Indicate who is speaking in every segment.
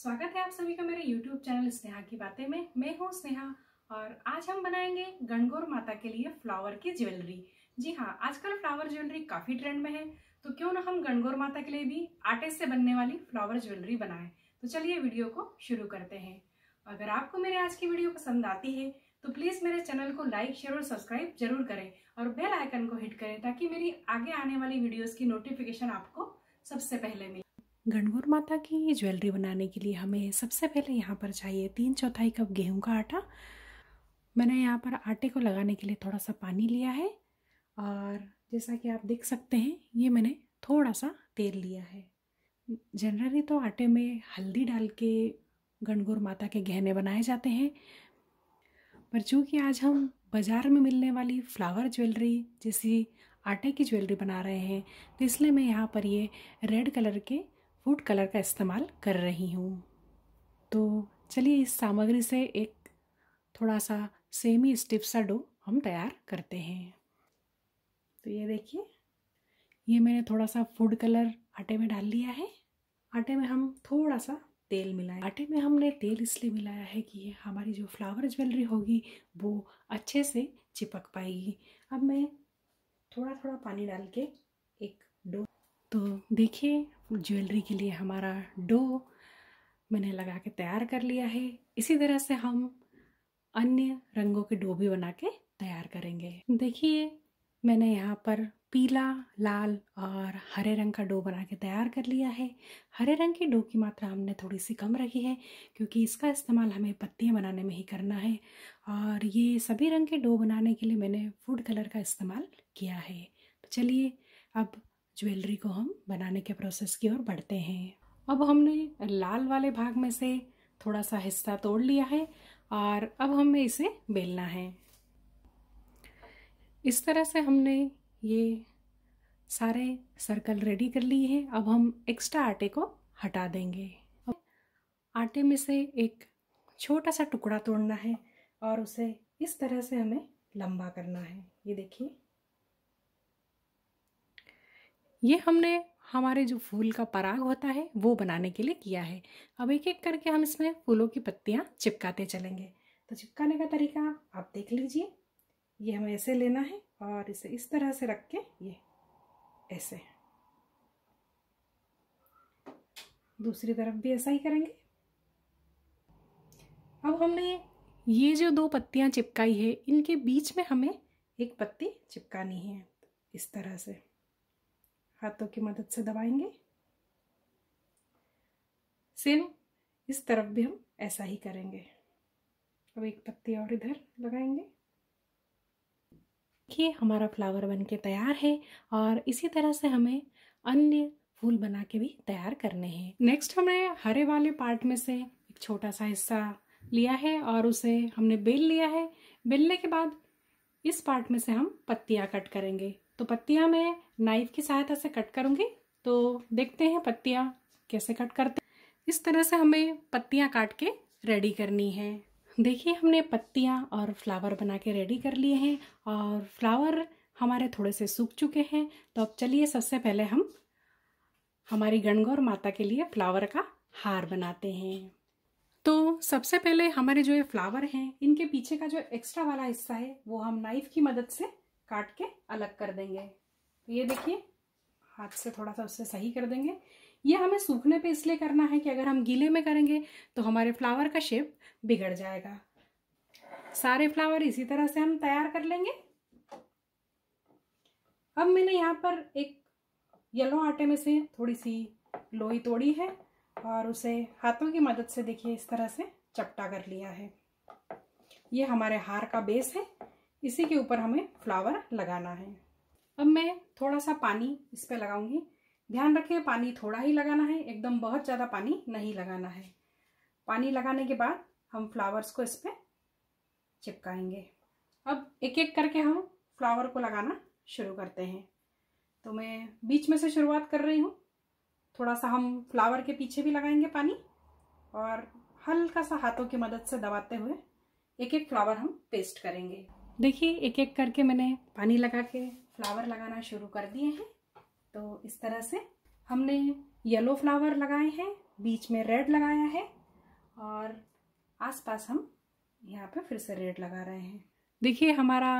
Speaker 1: स्वागत है आप सभी का मेरे YouTube चैनल स्नेहा की बातें में मैं हूँ स्नेहा और आज हम बनाएंगे गणगौर माता के लिए फ्लावर की ज्वेलरी जी हाँ आजकल फ्लावर ज्वेलरी काफ़ी ट्रेंड में है तो क्यों ना हम गणगौर माता के लिए भी आटे से बनने वाली फ्लावर ज्वेलरी बनाएं तो चलिए वीडियो को शुरू करते हैं अगर आपको मेरे आज की वीडियो पसंद आती है तो प्लीज़ मेरे चैनल को लाइक शेयर और सब्सक्राइब जरूर करें और बेल आइकन को हिट करें ताकि मेरी आगे आने वाली वीडियोज़ की नोटिफिकेशन आपको सबसे पहले मिले गणगौर माता की ज्वेलरी बनाने के लिए हमें सबसे पहले यहाँ पर चाहिए तीन चौथाई कप गेहूं का आटा मैंने यहाँ पर आटे को लगाने के लिए थोड़ा सा पानी लिया है और जैसा कि आप देख सकते हैं ये मैंने थोड़ा सा तेल लिया है जनरली तो आटे में हल्दी डाल के गणगौर माता के गहने बनाए जाते हैं पर चूँकि आज हम बाज़ार में मिलने वाली फ्लावर ज्वेलरी जैसी आटे की ज्वेलरी बना रहे हैं तो इसलिए मैं यहाँ पर ये रेड कलर के फूड कलर का इस्तेमाल कर रही हूँ तो चलिए इस सामग्री से एक थोड़ा सा सेमी स्टिफ सा डो हम तैयार करते हैं तो ये देखिए ये मैंने थोड़ा सा फूड कलर आटे में डाल लिया है आटे में हम थोड़ा सा तेल मिलाया आटे में हमने तेल इसलिए मिलाया है कि हमारी जो फ्लावर ज्वेलरी होगी वो अच्छे से चिपक पाएगी अब मैं थोड़ा थोड़ा पानी डाल के एक डो तो देखिए ज्वेलरी के लिए हमारा डो मैंने लगा के तैयार कर लिया है इसी तरह से हम अन्य रंगों के डो भी बना के तैयार करेंगे देखिए मैंने यहाँ पर पीला लाल और हरे रंग का डो बना के तैयार कर लिया है हरे रंग के डो की मात्रा हमने थोड़ी सी कम रखी है क्योंकि इसका इस्तेमाल हमें पत्तियाँ बनाने में ही करना है और ये सभी रंग के डो बनाने के लिए मैंने फूड कलर का इस्तेमाल किया है तो चलिए अब ज्वेलरी को हम बनाने के प्रोसेस की ओर बढ़ते हैं अब हमने लाल वाले भाग में से थोड़ा सा हिस्सा तोड़ लिया है और अब हमें इसे बेलना है इस तरह से हमने ये सारे सर्कल रेडी कर लिए हैं अब हम एक्स्ट्रा आटे को हटा देंगे आटे में से एक छोटा सा टुकड़ा तोड़ना है और उसे इस तरह से हमें लंबा करना है ये देखिए ये हमने हमारे जो फूल का पराग होता है वो बनाने के लिए किया है अब एक एक करके हम इसमें फूलों की पत्तियाँ चिपकाते चलेंगे तो चिपकाने का तरीका आप देख लीजिए ये हमें ऐसे लेना है और इसे इस तरह से रख के ये ऐसे दूसरी तरफ भी ऐसा ही करेंगे अब हमने ये जो दो पत्तियाँ चिपकाई है इनके बीच में हमें एक पत्ती चिपकानी है इस तरह से हाथों की मदद से दबाएंगे सेम इस तरफ भी हम ऐसा ही करेंगे अब एक पत्ती और इधर लगाएंगे कि हमारा फ्लावर बन के तैयार है और इसी तरह से हमें अन्य फूल बना के भी तैयार करने हैं नेक्स्ट हमने हरे वाले पार्ट में से एक छोटा सा हिस्सा लिया है और उसे हमने बेल लिया है बेलने के बाद इस पार्ट में से हम पत्तियाँ कट करेंगे तो पत्तियां मैं नाइफ की सहायता से कट करूँगी तो देखते हैं पत्तियां कैसे कट करते इस तरह से हमें पत्तियां काट के रेडी करनी है देखिए हमने पत्तियां और फ्लावर बना के रेडी कर लिए हैं और फ्लावर हमारे थोड़े से सूख चुके हैं तो अब चलिए सबसे पहले हम हमारी गणगौर माता के लिए फ्लावर का हार बनाते हैं तो सबसे पहले हमारे जो ये फ्लावर हैं इनके पीछे का जो एक्स्ट्रा वाला हिस्सा है वो हम नाइफ की मदद से काट के अलग कर देंगे तो ये देखिए हाथ से थोड़ा सा उससे सही कर देंगे ये हमें सूखने पे इसलिए करना है कि अगर हम गीले में करेंगे तो हमारे फ्लावर का शेप बिगड़ जाएगा सारे फ्लावर इसी तरह से हम तैयार कर लेंगे अब मैंने यहाँ पर एक येलो आटे में से थोड़ी सी लोई तोड़ी है और उसे हाथों की मदद से देखिए इस तरह से चपटा कर लिया है ये हमारे हार का बेस है इसी के ऊपर हमें फ्लावर लगाना है अब मैं थोड़ा सा पानी इस पर लगाऊंगी ध्यान रखें पानी थोड़ा ही लगाना है एकदम बहुत ज़्यादा पानी नहीं लगाना है पानी लगाने के बाद हम फ्लावर्स को इस पर चिपकाएंगे अब एक एक करके हम फ्लावर को लगाना शुरू करते हैं तो मैं बीच में से शुरुआत कर रही हूँ थोड़ा सा हम फ्लावर के पीछे भी लगाएंगे पानी और हल्का सा हाथों की मदद से दबाते हुए एक एक फ्लावर हम पेस्ट करेंगे देखिए एक एक करके मैंने पानी लगा के फ्लावर लगाना शुरू कर दिए हैं तो इस तरह से हमने येलो फ्लावर लगाए हैं बीच में रेड लगाया है और आसपास हम यहाँ पे फिर से रेड लगा रहे हैं देखिए हमारा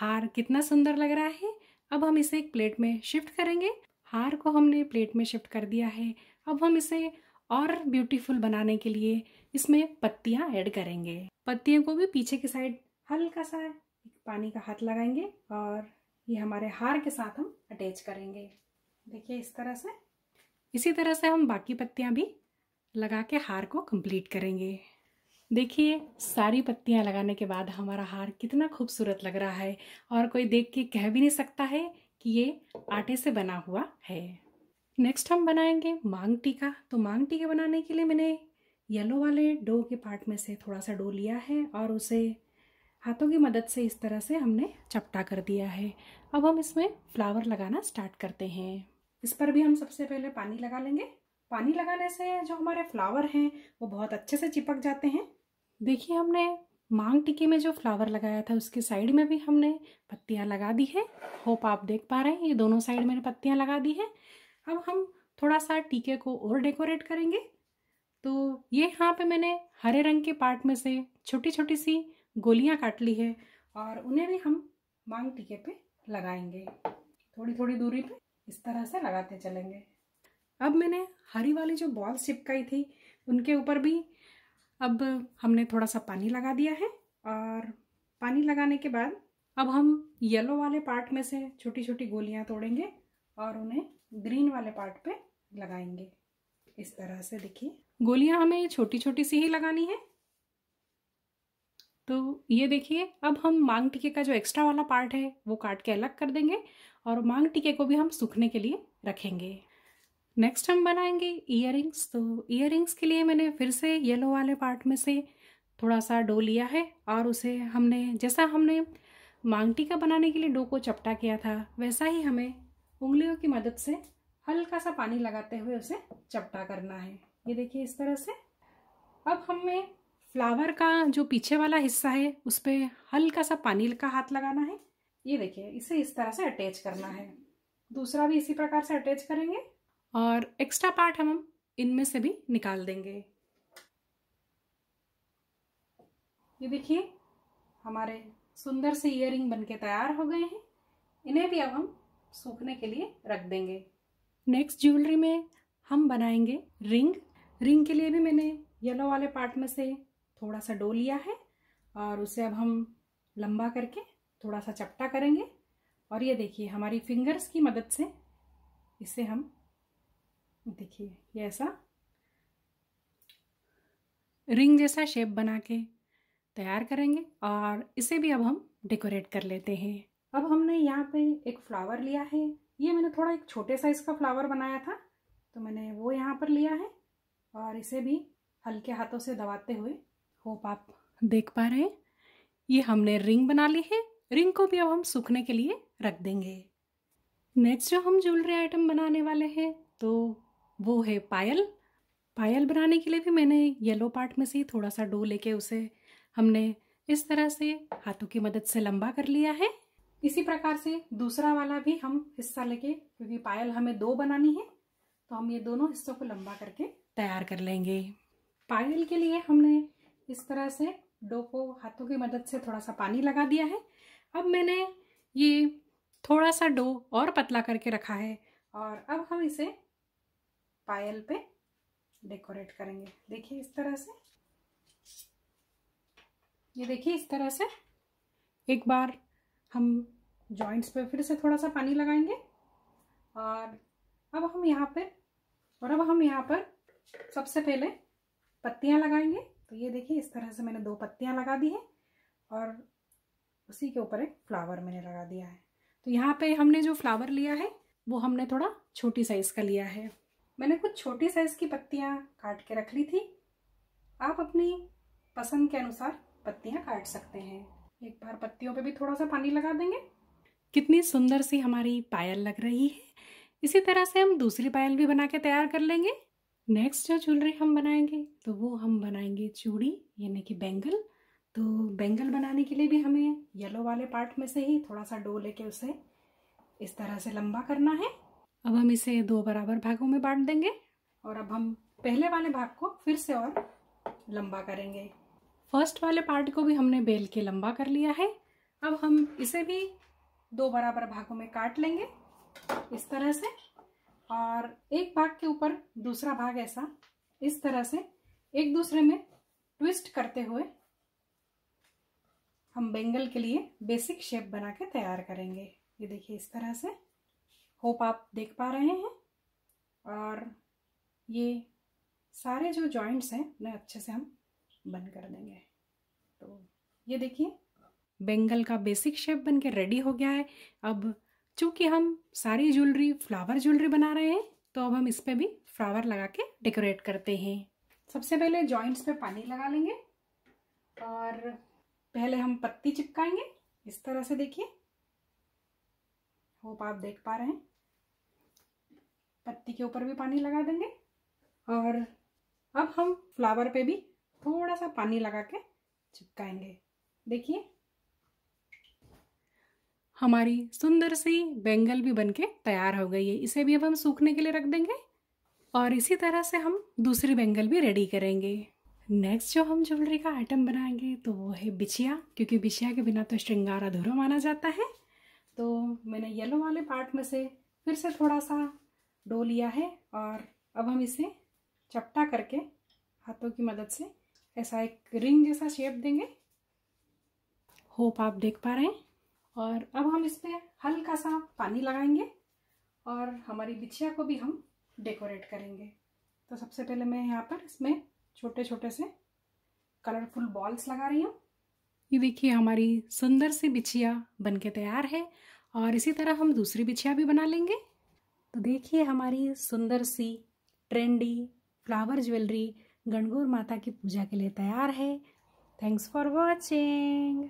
Speaker 1: हार कितना सुंदर लग रहा है अब हम इसे एक प्लेट में शिफ्ट करेंगे हार को हमने प्लेट में शिफ्ट कर दिया है अब हम इसे और ब्यूटीफुल बनाने के लिए इसमें पत्तियाँ ऐड करेंगे पत्तियों को भी पीछे की साइड हल्का सा पानी का हाथ लगाएंगे और ये हमारे हार के साथ हम अटैच करेंगे देखिए इस तरह से इसी तरह से हम बाकी पत्तियाँ भी लगा के हार को कंप्लीट करेंगे देखिए सारी पत्तियाँ लगाने के बाद हमारा हार कितना खूबसूरत लग रहा है और कोई देख के कह भी नहीं सकता है कि ये आटे से बना हुआ है नेक्स्ट हम बनाएंगे मांग टीका तो मांग टीके बनाने के लिए मैंने येलो वाले डो के पार्ट में से थोड़ा सा डो लिया है और उसे हाथों की मदद से इस तरह से हमने चपटा कर दिया है अब हम इसमें फ्लावर लगाना स्टार्ट करते हैं इस पर भी हम सबसे पहले पानी लगा लेंगे पानी लगाने से जो हमारे फ्लावर हैं वो बहुत अच्छे से चिपक जाते हैं देखिए हमने मांग टिके में जो फ्लावर लगाया था उसके साइड में भी हमने पत्तियाँ लगा दी है होप आप देख पा रहे हैं ये दोनों साइड मैंने पत्तियाँ लगा दी है अब हम थोड़ा सा टीके को और डेकोरेट करेंगे तो ये यहाँ पे मैंने हरे रंग के पार्ट में से छोटी छोटी सी गोलियां काट ली है और उन्हें भी हम मांग टीके पे लगाएंगे थोड़ी थोड़ी दूरी पे इस तरह से लगाते चलेंगे अब मैंने हरी वाली जो बॉल्स चिपकाई थी उनके ऊपर भी अब हमने थोड़ा सा पानी लगा दिया है और पानी लगाने के बाद अब हम येलो वाले पार्ट में से छोटी छोटी गोलियां तोड़ेंगे और उन्हें ग्रीन वाले पार्ट पे लगाएंगे इस तरह से देखिए गोलियां हमें छोटी छोटी सी ही लगानी है तो ये देखिए अब हम मांग टीके का जो एक्स्ट्रा वाला पार्ट है वो काट के अलग कर देंगे और मांग टीके को भी हम सूखने के लिए रखेंगे नेक्स्ट हम बनाएंगे ईयर तो ईयर के लिए मैंने फिर से येलो वाले पार्ट में से थोड़ा सा डो लिया है और उसे हमने जैसा हमने मांग टीका बनाने के लिए डो को चपटा किया था वैसा ही हमें उंगलियों की मदद से हल्का सा पानी लगाते हुए उसे चपटा करना है ये देखिए इस तरह से अब हमें फ्लावर का जो पीछे वाला हिस्सा है उस पर हल्का सा पानी का हाथ लगाना है ये देखिए इसे इस तरह से अटैच करना है दूसरा भी इसी प्रकार से अटैच करेंगे और एक्स्ट्रा पार्ट हम इनमें से भी निकाल देंगे ये देखिए हमारे सुंदर से इयर बनके तैयार हो गए हैं इन्हें भी अब हम सूखने के लिए रख देंगे नेक्स्ट ज्वेलरी में हम बनाएंगे रिंग रिंग के लिए भी मैंने येलो वाले पार्ट में से थोड़ा सा डो लिया है और उसे अब हम लंबा करके थोड़ा सा चपटा करेंगे और ये देखिए हमारी फिंगर्स की मदद से इसे हम देखिए ये ऐसा रिंग जैसा शेप बना के तैयार करेंगे और इसे भी अब हम डेकोरेट कर लेते हैं अब हमने यहाँ पे एक फ्लावर लिया है ये मैंने थोड़ा एक छोटे साइज़ का फ्लावर बनाया था तो मैंने वो यहाँ पर लिया है और इसे भी हल्के हाथों से दबाते हुए होप आप देख पा रहे हैं ये हमने रिंग बना ली है रिंग को भी अब हम सूखने के लिए रख देंगे नेक्स्ट जो हम ज्वेलरी आइटम बनाने वाले हैं तो वो है पायल पायल बनाने के लिए भी मैंने येलो पार्ट में से थोड़ा सा डो लेके उसे हमने इस तरह से हाथों की मदद से लंबा कर लिया है इसी प्रकार से दूसरा वाला भी हम हिस्सा लेके क्योंकि पायल हमें दो बनानी है तो हम ये दोनों हिस्सों को लंबा करके तैयार कर लेंगे पायल के लिए हमने इस तरह से डो को हाथों की मदद से थोड़ा सा पानी लगा दिया है अब मैंने ये थोड़ा सा डो और पतला करके रखा है और अब हम इसे पायल पे डेकोरेट करेंगे देखिए इस तरह से ये देखिए इस तरह से एक बार हम जॉइंट्स पे फिर से थोड़ा सा पानी लगाएंगे और अब हम यहाँ पर और अब हम यहाँ पर सबसे पहले पत्तियाँ लगाएंगे तो ये देखिए इस तरह से मैंने दो पत्तियाँ लगा दी हैं और उसी के ऊपर एक फ्लावर मैंने लगा दिया है तो यहाँ पे हमने जो फ्लावर लिया है वो हमने थोड़ा छोटी साइज़ का लिया है मैंने कुछ छोटी साइज़ की पत्तियाँ काट के रख ली थी आप अपनी पसंद के अनुसार पत्तियाँ काट सकते हैं एक बार पत्तियों पे भी थोड़ा सा पानी लगा देंगे कितनी सुंदर सी हमारी पायल लग रही है इसी तरह से हम दूसरी पायल भी बना के तैयार कर लेंगे नेक्स्ट जो ज्वेलरी हम बनाएंगे तो वो हम बनाएंगे चूड़ी यानी कि बैंगल तो बैंगल बनाने के लिए भी हमें येलो वाले पार्ट में से ही थोड़ा सा डो लेके उसे इस तरह से लंबा करना है अब हम इसे दो बराबर भागों में बांट देंगे और अब हम पहले वाले भाग को फिर से और लंबा करेंगे फर्स्ट वाले पार्ट को भी हमने बेल के लंबा कर लिया है अब हम इसे भी दो बराबर भागों में काट लेंगे इस तरह से और एक भाग के ऊपर दूसरा भाग ऐसा इस तरह से एक दूसरे में ट्विस्ट करते हुए हम बेंगल के लिए बेसिक शेप बना के तैयार करेंगे ये देखिए इस तरह से होप आप देख पा रहे हैं और ये सारे जो जॉइंट्स हैं उन्हें अच्छे से हम बंद कर देंगे तो ये देखिए बेंगल का बेसिक शेप बन के रेडी हो गया है अब चूँकि हम सारी ज्वेलरी फ्लावर ज्वेलरी बना रहे हैं तो अब हम इस पर भी फ्लावर लगा के डेकोरेट करते हैं सबसे पहले जॉइंट्स पे पानी लगा लेंगे और पहले हम पत्ती चिपकाएंगे इस तरह से देखिए होप आप देख पा रहे हैं पत्ती के ऊपर भी पानी लगा देंगे और अब हम फ्लावर पे भी थोड़ा सा पानी लगा के चिपकाएंगे देखिए हमारी सुंदर सी बेंगल भी बनके तैयार हो गई है इसे भी अब हम सूखने के लिए रख देंगे और इसी तरह से हम दूसरी बेंगल भी रेडी करेंगे नेक्स्ट जो हम ज्वेलरी का आइटम बनाएंगे तो वो है बिछिया क्योंकि बिछिया के बिना तो श्रृंगार अधूरा माना जाता है तो मैंने येलो वाले पार्ट में से फिर से थोड़ा सा डो लिया है और अब हम इसे चपटा करके हाथों की मदद से ऐसा एक रिंग जैसा शेप देंगे होप आप देख पा रहे हैं और अब हम इसमें हल्का सा पानी लगाएंगे और हमारी बिछिया को भी हम डेकोरेट करेंगे तो सबसे पहले मैं यहाँ पर इसमें छोटे छोटे से कलरफुल बॉल्स लगा रही हूँ ये देखिए हमारी सुंदर सी बिछिया बन के तैयार है और इसी तरह हम दूसरी बिछिया भी बना लेंगे तो देखिए हमारी सुंदर सी ट्रेंडी फ्लावर ज्वेलरी गणगौर माता की पूजा के लिए तैयार है थैंक्स फॉर वॉचिंग